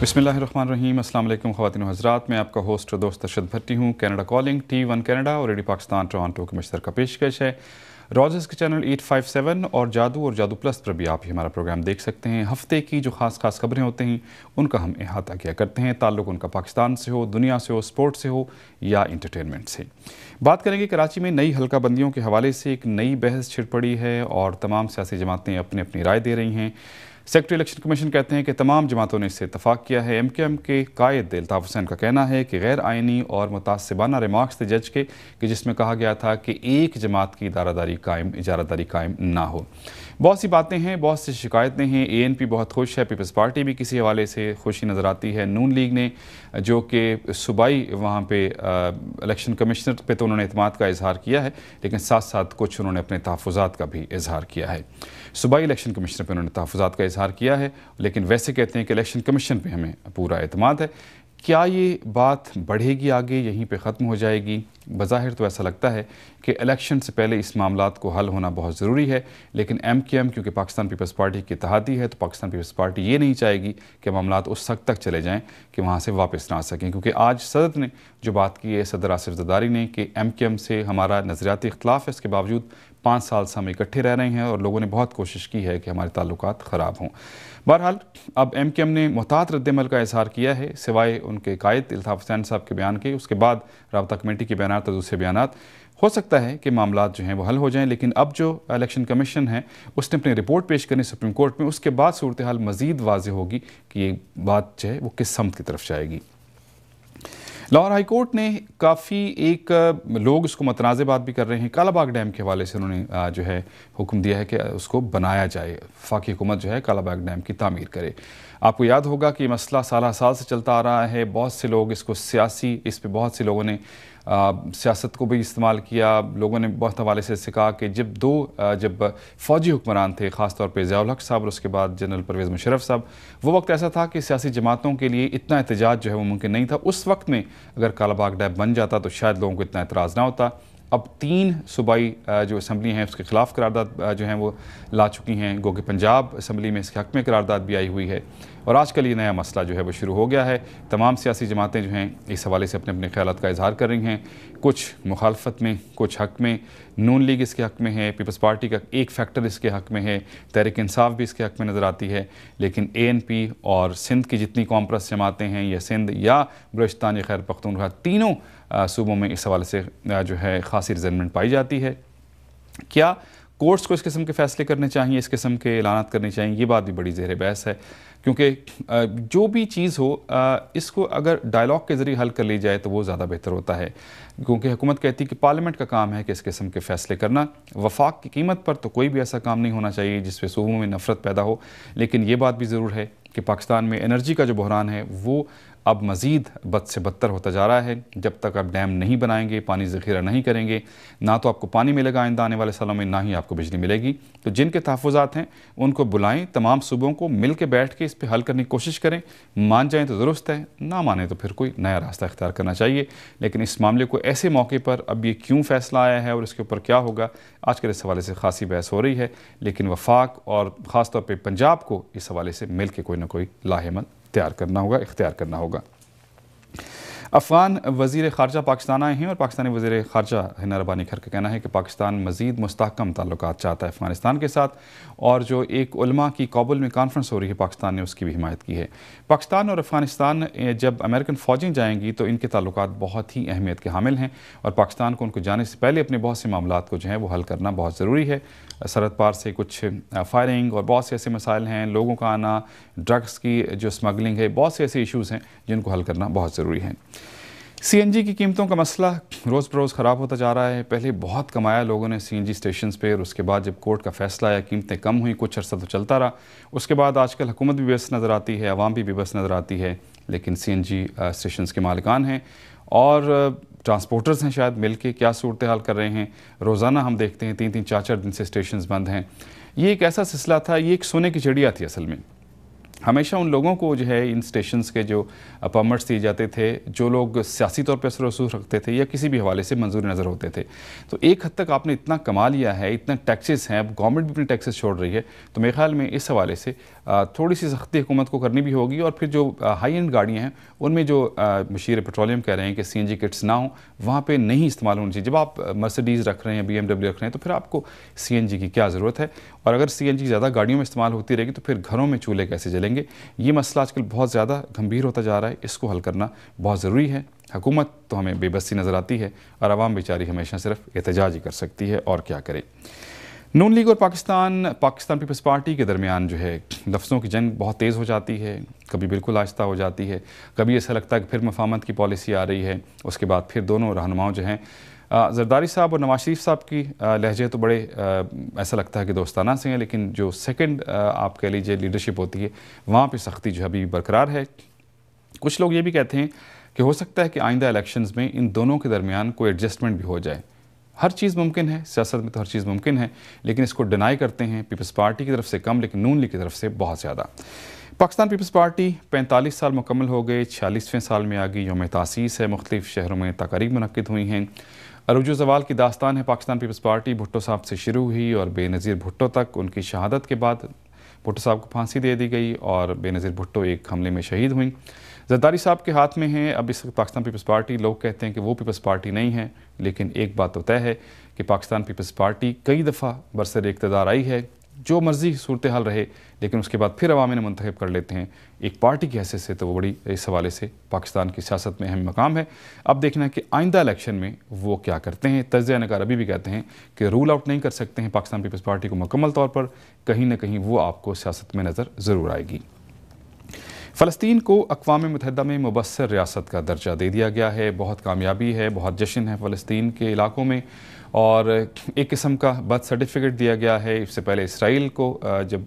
बसमिल अल्लाम ख़वान हज़रात मैं आपका होस्ट दोस्त अरशद भट्टी हूँ Canada calling T one Canada और रेडी पाकिस्तान टोरंटो के मिश्तर का पेशकश है रॉजर्स के चैनल 857 और जादू और जादू प्लस पर भी आप ही हमारा प्रोग्राम देख सकते हैं हफ्ते की जो खास खास खबरें होते हैं उनका हम अहाता किया करते हैं ताल्लुक उनका पाकिस्तान से हो दुनिया से हो स्पोर्ट से हो या इंटरटेनमेंट से बात करेंगे कराची में नई हल्का बंदियों के हवाले से एक नई बहस छिड़ पड़ी है और तमाम सियासी जमातें अपनी अपनी राय दे रही हैं सेक्रेटरी इलेक्शन कमीशन कहते हैं कि तमाम जमातों ने इससे इतफाक़ किया है एम के एम के कायद अल्ताफ़ हुसैन का कहना है कि गैर आइनी और मुतासबाना रिमार्क्स थे जज के कि जिसमें कहा गया था कि एक जमात की इदारादारी कायम इजारादारी कायम ना हो बहुत सी बातें हैं बहुत सी शिकायतें हैं एएनपी बहुत खुश है पीपल्स पार्टी भी किसी हवाले से खुशी नज़र आती है नून लीग ने जो कि सूबाई वहाँ पे इलेक्शन कमिश्नर पे तो उन्होंने अतमाद का इजहार किया है लेकिन साथ साथ कुछ उन्होंने अपने तहफ़ात का भी इजहार किया है सूबाई इलेक्शन कमिश्नर पर उन्होंने तहफ़ात का इजहार किया है लेकिन वैसे कहते हैं कि इलेक्शन कमीशन पर हमें पूरा अतमाद है क्या ये बात बढ़ेगी आगे यहीं पे ख़त्म हो जाएगी बज़ाहिर तो ऐसा लगता है कि इलेक्शन से पहले इस मामला को हल होना बहुत ज़रूरी है लेकिन एम के एम क्योंकि पाकिस्तान पीपल्स पार्टी की तहाती है तो पाकिस्तान पीपल्स पार्टी ये नहीं चाहेगी कि मामला उस हद तक चले जाएँ कि वहाँ से वापस ना आ सकें क्योंकि आज सदत ने जो बात की है सदर आसिफ जदारी ने कि एम के एम से हमारा नज़रियाती इख्तलाफ है इसके बावजूद पाँच साल से हम इकट्ठे रह रहे हैं और लोगों ने बहुत कोशिश की है कि हमारे ताल्लुक ख़राब हों बहरहाल अब एम के एम ने मोहतात रद्दमल का इजहार किया है सिवाए उनके कायद अल्ताफ़ हुसैन साहब के बयान के उसके बाद रबता कमेटी के बयान और दूसरे बयान हो सकता है कि मामला जो हैं वो हल हो जाएं लेकिन अब जो इलेक्शन कमीशन है उसने अपनी रिपोर्ट पेश करनी सुप्रीम कोर्ट में उसके बाद सूरत हाल मज़ीद वाज होगी कि ये बात जो है वो किस समत की तरफ जाएगी लाहौर हाईकोर्ट ने काफ़ी एक लोग इसको बात भी कर रहे हैं कालाबाग डैम के हवाले से उन्होंने जो है हुक्म दिया है कि उसको बनाया जाए फाकी हुकूमत जो है कालाबाग डैम की तामीर करे आपको याद होगा कि मसला साल साल से चलता आ रहा है बहुत से लोग इसको सियासी इस पर बहुत से लोगों ने सियासत को भी इस्तेमाल किया लोगों ने बहुत हवाले से इससे कहा कि जब दो आ, जब फ़ौजी हुक्मरान थे ख़ासतौर पर ज़ियाल हक साहब और उसके बाद जनरल परवेज़ मुशरफ साहब वो वक्त ऐसा था कि सियासी जमातों के लिए इतना एहतजाज जो है वो मुमकिन नहीं था उस वक्त में अगर कालाबाग डैब बन जाता तो शायद लोगों को इतना एतराज़ ना होता अब तीन सूबाई जो असम्बली हैं उसके खिलाफ करारदाद जो हैं वो ला चुकी हैं गो कि पंजाब असम्बली में इसके हक में करारदाद भी आई हुई है और आजकल ये नया मसला जो है वो शुरू हो गया है तमाम सियासी जमातें जो हैं इस हवाले से अपने अपने ख्याल का इजहार कर रही हैं कुछ मुखालफत में कुछ हक में नून लीग इसके हक में है पीपल्स पार्टी का एक फैक्टर इसके हक में है तहरिक इंसाफ भी इसके हक में नज़र आती है लेकिन ए एन पी और सिंध की जितनी कॉम्प्रेस जमातें हैं या सिंध या बलोचिस्तान या खैर पख्तूनखा तीनों सूबों में इस हवाले से जो है खासी रिजनमेंट पाई जाती है क्या कोर्ट्स को इस किस्म के फैसले करने चाहिए इस किस्म के एलानात करने चाहिए ये बात भी बड़ी जहर बहस है क्योंकि जो भी चीज़ हो इसको अगर डायलॉग के ज़रिए हल कर ली जाए तो वो ज़्यादा बेहतर होता है क्योंकि हुकूमत कहती है कि पार्लियामेंट का काम है कि इस किस्म के फैसले करना वफाक की कीमत पर तो कोई भी ऐसा काम नहीं होना चाहिए जिसपे सूबों में नफरत पैदा हो लेकिन ये बात भी ज़रूर है कि पाकिस्तान में एनर्जी का जो बहरान है वो अब मज़ीद बद से बदतर होता जा रहा है जब तक आप डैम नहीं बनाएंगे पानी ज़ख़ीरा नहीं करेंगे ना तो आपको पानी मिलेगा आइंदा आने वाले सालों में ना ही आपको बिजली मिलेगी तो जिनके तहफ़ात हैं उनको बुलाएं तमाम सूबों को मिल के बैठ के इस पर हल करने की कोशिश करें मान जाएँ तो दुरुस्त है ना माने तो फिर कोई नया रास्ता इख्तियार करना चाहिए लेकिन इस मामले को ऐसे मौके पर अब ये क्यों फ़ैसला आया है और इसके ऊपर क्या होगा आजकल इस हवाले से खासी बहस हो रही है लेकिन वफाक और ख़ासतौर पर पंजाब को इस हवाले से मिल के कोई ना कोई लाहेमंद तैयार करना होगा इख्तियार करना होगा अफगान वजीर खारजा पाकिस्तान आए हैं और पाकिस्तानी वजीर खारजा हिना रबानी खर का कहना है कि पाकिस्तान मजीद मुस्तकम ताल्लुक चाहता है अफगानिस्तान के साथ और जो एक उलमा की काबुल में कॉन्फ्रेंस हो रही है पाकिस्तान ने उसकी भी हिमायत की है पाकिस्तान और अफगानिस्तान जब अमेरिकन फ़ौजें जाएंगी तो इनके ताल्लुक बहुत ही अहमियत के हामिल हैं और पाकिस्तान को उनको जाने से पहले अपने बहुत से मामला को जो है वो हल करना बहुत ज़रूरी है सरहद पार से कुछ फायरिंग और बहुत से ऐसे मसाइल हैं लोगों का आना ड्रग्स की जो स्मगलिंग है बहुत से ऐसे इशूज़ हैं जिनको हल करना बहुत ज़रूरी है सीएनजी की कीमतों का मसला रोज़ बरोज़ ख़राब होता जा रहा है पहले बहुत कमाया लोगों ने सीएनजी स्टेशन पर और उसके बाद जब कोर्ट का फैसला आया कीमतें कम हुई कुछ अर्सा तो चलता रहा उसके बाद आजकल हुकूमत भी बेबस नज़र आती है आवाम भी बेबस नज़र आती है लेकिन सीएनजी स्टेशन के मालिकान हैं और ट्रांसपोर्टर्स हैं शायद मिल के क्या सूरत हाल कर रहे हैं रोज़ाना हम देखते हैं तीन तीन चार चार दिन से स्टेशन बंद हैं ये एक ऐसा सिलसिला था ये एक सोने की चिड़िया थी असल में हमेशा उन लोगों को जो है इन स्टेशन के जो परमट्स दिए जाते थे जो लोग सियासी तौर पर रसूख रखते थे या किसी भी हवाले से मंजूर नज़र होते थे तो एक हद तक आपने इतना कमा लिया है इतना टैक्सेस हैं अब गवर्नमेंट भी अपने टैक्सेस छोड़ रही है तो मेरे ख्याल में इस हवाले से थोड़ी सी सख्ती हुकूमत को करनी भी होगी और फिर जो हाई एंड गाड़ियाँ हैं उनमें जो मशीर पेट्रोलियम कह रहे हैं कि सी एन जी किट्स ना हों वहाँ पर नहीं इस्तेमाल होनी चाहिए जब आप मर्सडीज़ रख रहे हैं बी एम डब्ल्यू रख रहे हैं तो फिर आपको सी एन जी की क्या ज़रूरत है और अगर सी ज़्यादा गाड़ियों में इस्तेमाल होती रहेगी तो फिर घरों में चूल्हे कैसे जलेंगे ये मसला आजकल बहुत ज़्यादा गंभीर होता जा रहा है इसको हल करना बहुत ज़रूरी है हुकूमत तो हमें बेबसी नज़र आती है और आवाम बेचारी हमेशा सिर्फ एहतजाज ही कर सकती है और क्या करे नून लीग और पाकिस्तान पाकिस्तान पीपल्स पार्टी के दरमियान जो है लफ्ज़ों की जंग बहुत तेज़ हो जाती है कभी बिल्कुल आहिस्ता हो जाती है कभी ऐसा लगता है कि फिर मफामत की पॉलिसी आ रही है उसके बाद फिर दोनों रहनुमाओं जो हैं जरदारी साहब और नवाज शरीफ साहब की लहजे तो बड़े ऐसा लगता है कि दोस्ताना से हैं लेकिन जो सेकंड आप कह लीजिए लीडरशिप होती है वहाँ पे सख्ती जो है अभी बरकरार है कुछ लोग ये भी कहते हैं कि हो सकता है कि आइंदा इलेक्शंस में इन दोनों के दरमियान कोई एडजस्टमेंट भी हो जाए हर चीज़ मुमकिन है सियासत में तो हर चीज़ मुमकिन है लेकिन इसको डिनाई करते हैं पीपल्स पार्टी की तरफ से कम लेकिन नून लीग की तरफ से बहुत ज़्यादा पाकिस्तान पीपल्स पार्टी 45 साल मुकम्मल हो गए छियालीसवें साल में आ गई योम तासीस है मुख्तु शहरों में तकारीब मनद हुई हैं अरुजो जवाल की दास्तान है पाकिस्तान पीपल्स पार्टी भुट्टो साहब से शुरू हुई और बेनज़ीर भुट्टो तक उनकी शहादत के बाद भुट्टो साहब को फांसी दे दी गई और बेनज़ीर भुट्टो एक हमले में शहीद हुई जरदारी साहब के हाथ में हैं अब इस वक्त पाकिस्तान पीपल्स पार्टी लोग कहते हैं कि वो पीपल्स पार्टी नहीं है लेकिन एक बात तो तय है कि पाकिस्तान पीपल्स पार्टी कई दफ़ा बरसर इकतदार आई है जो मर्जी सूरत हाल रहे लेकिन उसके बाद फिर अवामी ने मंतखब कर लेते हैं एक पार्टी की हैसियत से तो वो बड़ी इस हवाले से पाकिस्तान की सियासत में अहम मकाम है अब देखना है कि आइंदा इलेक्शन में वो क्या करते हैं तर्ज नकार अभी भी कहते हैं कि रूल आउट नहीं कर सकते हैं पाकिस्तान पीपल्स पार्टी को मुकम्मल तौर पर कहीं ना कहीं वो आपको सियासत में नज़र ज़रूर आएगी फ़लस्तीन को अकवा मतहदा में मुबसर रियासत का दर्जा दे दिया गया है बहुत कामयाबी है बहुत जश्न है फ़लस्तीन के इलाकों में और एक किस्म का बर्थ सर्टिफिकेट दिया गया है इससे पहले इसराइल को जब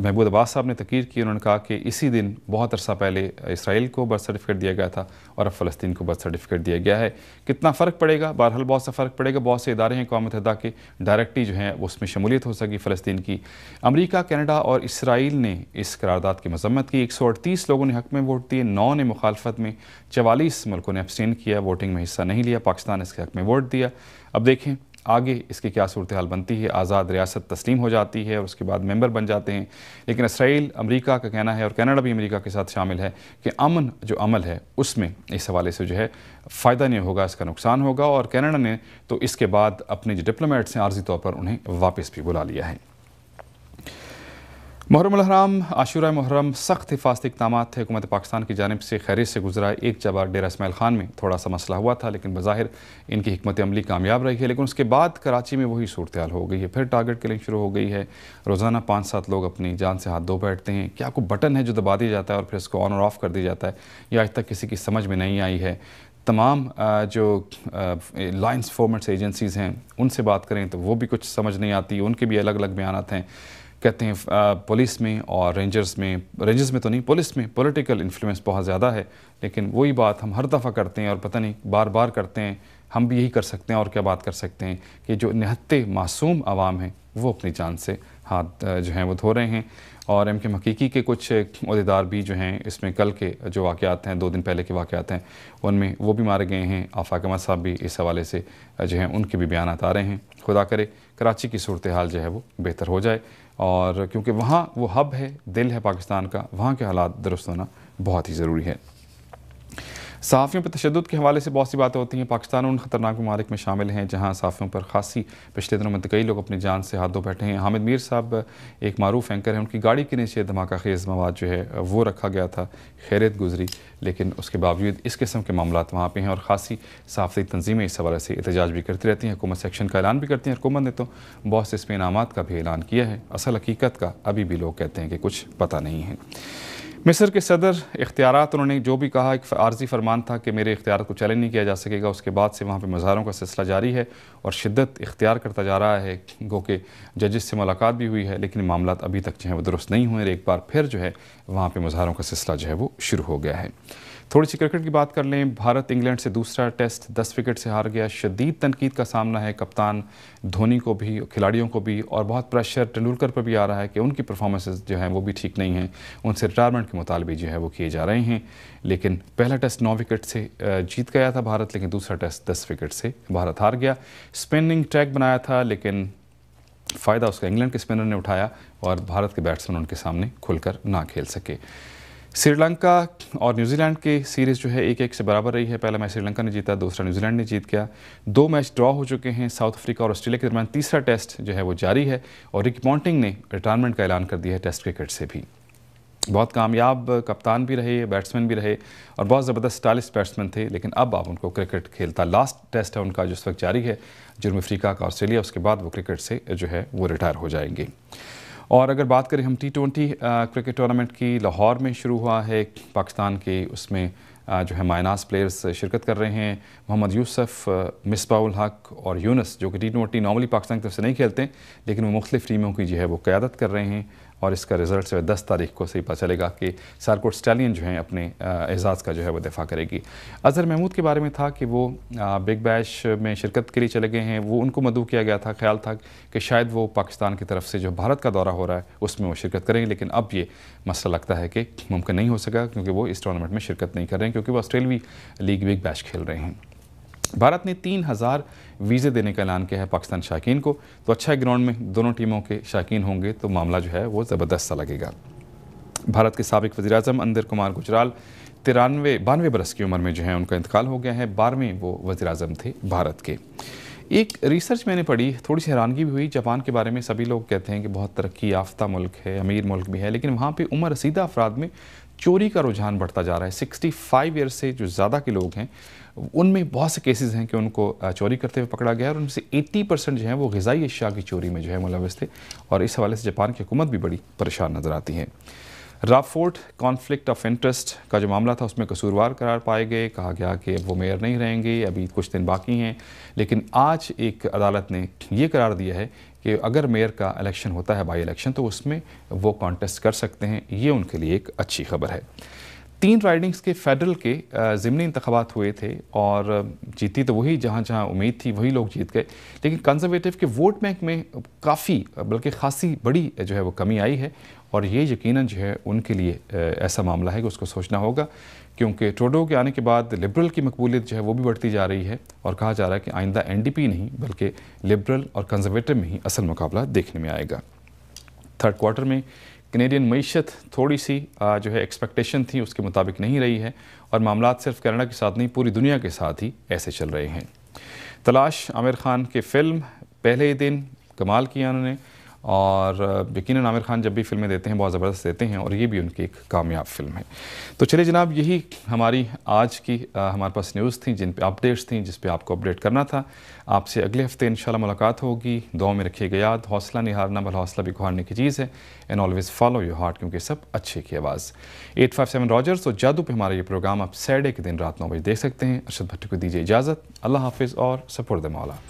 महमूद अब्बास साहब ने तकीर की उन्होंने कहा कि इसी दिन बहुत अरसा पहले इसराइल को बर्थ सर्टिफिकेट दिया गया था और अब फ़लस्तीन को बर्थ सर्टिफिकेट दिया गया है कितना फ़र्क पड़ेगा बहरहाल बहुत सा फ़र्क पड़ेगा बहुत से इदारे हैं कौम मतदा के डायरेक्टली जो हैं उसमें शमूलियत हो सकी फ़लस्तीन की अमरीका कैनेडा और इसराइल ने इस करारदादा की मजम्मत की एक सौ अड़तीस लोगों ने हक में वोट दिए नौ ने मुखालफत में चवालीस मुल्कों ने एब्सटेन किया वोटिंग में हिस्सा नहीं लिया पाकिस्तान इसके हक में वोट दिया अब देखें आगे इसकी क्या सूरत हाल बनती है आज़ाद रियासत तस्लीम हो जाती है और उसके बाद मेंबर बन जाते हैं लेकिन इसराइल अमेरिका का कहना है और कनाडा भी अमेरिका के साथ शामिल है कि अमन जो अमल है उसमें इस हवाले से जो है फ़ायदा नहीं होगा इसका नुकसान होगा और कनाडा ने तो इसके बाद अपने जो डिप्लोमेट्स हैं आर्जी तौर पर उन्हें वापस भी बुला लिया है मुहरम अहराम आशूरा मुहरम सख्त हिफाजती इकदाम थे हुकूमत पाकिस्तान की जानब से खैरी से गुजरा एक जबार डेरा इसमाइल खान में थोड़ा सा मसला हुआ था लेकिन बाहिर इनकी हमत अमली कामयाब रही है लेकिन उसके बाद कराची में वही सूरत हो गई है फिर टारगेट किलिंग शुरू हो गई है रोज़ाना पाँच सात लोग अपनी जान से हाथ धो बैठते हैं क्या कोई बटन है जो दबा दिया जाता है और फिर इसको ऑन और ऑफ़ कर दिया जाता है या आज तक किसी की समझ में नहीं आई है तमाम जो लाइन्स फॉर्मेट्स एजेंसीज़ हैं उनसे बात करें तो वो भी कुछ समझ नहीं आती उनके भी अलग अलग बयान हैं कहते हैं पुलिस में और रेंजर्स में रेंजर्स में तो नहीं पुलिस में पॉलिटिकल इन्फ्लुएंस बहुत ज़्यादा है लेकिन वही बात हम हर दफ़ा करते हैं और पता नहीं बार बार करते हैं हम भी यही कर सकते हैं और क्या बात कर सकते हैं कि जो निहत्ते मासूम आवाम हैं वो अपनी जान से हाथ जो हैं वो धो रहे हैं और एम के हकीकी के कुछ अहदेदार भी जो हैं इसमें कल के जो वाक़ात हैं दो दिन पहले के वाक़ात हैं उनमें वो भी मारे गए हैं आफाक अहमद साहब भी इस हवाले से जो हैं उनके भी बयान आ रहे हैं खुदा करे कराची की सूरत हाल जो है वो बेहतर हो जाए और क्योंकि वहाँ वो हब है दिल है पाकिस्तान का वहाँ के हालात दुरुस्त होना बहुत ही ज़रूरी है सहाफ़ियों पर तशद के हवाले से बहुत सी बातें होती हैं पाकिस्तान उन खतरनाक ममालिक में शामिल हैं जहाँ सहाफ़ियों पर खासी पिछले दिनों में तो कई लोग अपनी जान से हाथ धो बैठे हैं हामिद मीर साहब एक मरूफ एंकर हैं उनकी गाड़ी के नीचे धमाका खेज़ मवाद जो है वो रखा गया था खैरत गुजरी लेकिन उसके बावजूद इस किस्म के मामला वहाँ पर हैं और खासी सहाफ़ती तंजीमें इस हवाले से एहतजाज भी करती रहती हैं हुकूमत सेक्शन का ऐलान भी करती हैं हुकूमत ने तो बहुत से इसमें इनाम का भी ऐलान किया है असल हकीकत का अभी भी लोग कहते हैं कि कुछ पता नहीं है मिस्र के सदर इख्तियार उन्होंने जो भी कहा एक आर्जी फरमान था कि मेरे इख्तियार को चैलेंज नहीं किया जा सकेगा उसके बाद से वहाँ पर मज़ारों का सिलसिला जारी है और शिद्दत इख्तियार करता जा रहा है गो के जजस से मुलाकात भी हुई है लेकिन मामला अभी तक जो है वो दुरुस्त नहीं हुए एक बार फिर जो है वहाँ पर मज़ारों का सिलसिला जो है वो शुरू हो गया है थोड़ी सी क्रिकेट की बात कर लें भारत इंग्लैंड से दूसरा टेस्ट दस विकेट से हार गया शदीद तनकीद का सामना है कप्तान धोनी को भी खिलाड़ियों को भी और बहुत प्रेशर तेंदुलकर पर भी आ रहा है कि उनकी परफॉर्मेंसेज जो हैं वो भी ठीक नहीं हैं उनसे रिटायरमेंट के मुतालबे जो है वो किए जा रहे हैं लेकिन पहला टेस्ट नौ विकेट से जीत गया था भारत लेकिन दूसरा टेस्ट दस विकेट से भारत हार गया स्पिनिंग ट्रैक बनाया था लेकिन फ़ायदा उसका इंग्लैंड के स्पिनर ने उठाया और भारत के बैट्समैन उनके सामने खुलकर ना खेल सके श्रीलंका और न्यूजीलैंड की सीरीज़ जो है एक एक से बराबर रही है पहला मैच श्रीलंका ने जीता दूसरा न्यूजीलैंड ने जीत गया दो मैच ड्रॉ हो चुके हैं साउथ अफ्रीका और ऑस्ट्रेलिया के दरमियान तीसरा टेस्ट जो है वो जारी है और रिक पॉन्टिंग ने रिटायरमेंट का ऐलान कर दिया है टेस्ट क्रिकेट से भी बहुत कामयाब कप्तान भी रहे बैट्समैन भी रहे और बहुत ज़बरदस्त स्टाइलिश बैट्समैन थे लेकिन अब आप उनको क्रिकेट खेलता लास्ट टेस्ट है उनका जिस वक्त जारी है जुर्म अफ्रीका का ऑस्ट्रेलिया उसके बाद वो क्रिकेट से जो है वो रिटायर हो जाएंगे और अगर बात करें हम टी ट्वेंटी क्रिकेट टूर्नामेंट की लाहौर में शुरू हुआ है पाकिस्तान के उसमें uh, जो है मायनास प्लेयर्स शिरकत कर रहे हैं मोहम्मद यूसफ़ uh, मिसबाउल हक और यूनस जो कि टी ट्वेंटी नॉर्मली पाकिस्तान की तरफ से नहीं खेलते लेकिन वो मुख्तलिफ टीमों की जो है वो क़्यादत कर रहे हैं और इसका रिजल्ट जो है दस तारीख को सही पता चलेगा कि सारकोट स्टैलियन जो है अपने एजाज़ का जो है वो दिफा करेगी अजहर महमूद के बारे में था कि वो बिग बैश में शिरकत के लिए चले गए हैं वो उनको मदू किया गया था ख्याल था कि शायद वो पाकिस्तान की तरफ से जो भारत का दौरा हो रहा है उसमें वो शिरकत करेंगे लेकिन अब ये मसला लगता है कि मुमकिन नहीं हो सका क्योंकि वो इस टूर्नामेंट में शिरकत नहीं कर रहे हैं क्योंकि वो ऑस्ट्रेलवी लीग बिग बैश खेल रहे हैं भारत ने तीन हज़ार वीज़े देने का ऐलान किया है पाकिस्तान शाकिन को तो अच्छा ग्राउंड में दोनों टीमों के शाकिन होंगे तो मामला जो है वो ज़बरदस्त सा लगेगा भारत के सबक वजी अजम अंदर कुमार गुजराल तिरानवे बानवे बरस की उम्र में जो है उनका इंतकाल हो गया है बारहवें वो वजी अजम थे भारत के एक रिसर्च मैंने पढ़ी थोड़ी सी हैरानगी भी हुई जापान के बारे में सभी लोग कहते हैं कि बहुत तरक्की याफ्ता मुल्क है अमीर मुल्क भी है लेकिन वहाँ पे उम्र रसीदा अफराद में चोरी का रुझान बढ़ता जा रहा है सिक्सटी फाइव ईयर से जो ज़्यादा के लोग हैं उनमें बहुत से केसेस हैं कि उनको चोरी करते हुए पकड़ा गया और उनसे 80 परसेंट जो है वो गजाई अशिया की चोरी में जो है मुलविस थे और इस हवाले से जापान की हुकूमत भी बड़ी परेशान नज़र आती है राफोर्ट कॉन्फ्लिक्ट ऑफ इंटरेस्ट का जो मामला था उसमें कसूरवार करार पाए गए कहा गया कि वो मेयर नहीं रहेंगे अभी कुछ दिन बाकी हैं लेकिन आज एक अदालत ने ये करार दिया है कि अगर मेयर का इलेक्शन होता है बाई इलेक्शन तो उसमें वो कॉन्टेस्ट कर सकते हैं ये उनके लिए एक अच्छी खबर है तीन राइडिंग्स के फेडरल के ज़मनी इंतबात हुए थे और जीती तो वही जहाँ जहाँ उम्मीद थी वही लोग जीत गए लेकिन कंजर्वेटिव के वोट बैंक में काफ़ी बल्कि खासी बड़ी जो है वो कमी आई है और ये यकीन जो है उनके लिए ऐसा मामला है कि उसको सोचना होगा क्योंकि ट्रोडो के आने के बाद लिबरल की मकबूलियत जो है वो भी बढ़ती जा रही है और कहा जा रहा है कि आइंदा एन डी पी नहीं बल्कि लिबरल और कंजर्वेटिव में ही असल मुकाबला देखने में आएगा थर्ड क्वार्टर में कनेडियन मीशत थोड़ी सी जो है एक्सपेक्टेशन थी उसके मुताबिक नहीं रही है और मामला सिर्फ कनाडा के साथ नहीं पूरी दुनिया के साथ ही ऐसे चल रहे हैं तलाश आमिर खान की फिल्म पहले ही दिन कमाल किया उन्होंने और यकीन आमिर खान जब भी फिल्में देते हैं बहुत ज़बरदस्त देते हैं और ये भी उनकी एक कामयाब फिल्म है तो चलिए जनाब यही हमारी आज की आ, हमारे पास न्यूज़ थी जिन पे अपडेट्स थी जिस पे आपको अपडेट करना था आपसे अगले हफ्ते इन मुलाकात होगी दो में रखिएगा याद हौसला निहारना भला हौसला भी घुहारने की चीज़ है and always follow your heart क्योंकि सब अच्छे की आवाज़ एट फाइव सेवन रॉजर्स और जादू पर हमारा ये प्रोग्राम आप सैडे के दिन रात नौ बजे देख सकते हैं अरशद भट्टी को दीजिए इजाज़त अल्लाह हाफिज़ और सपुरद मौला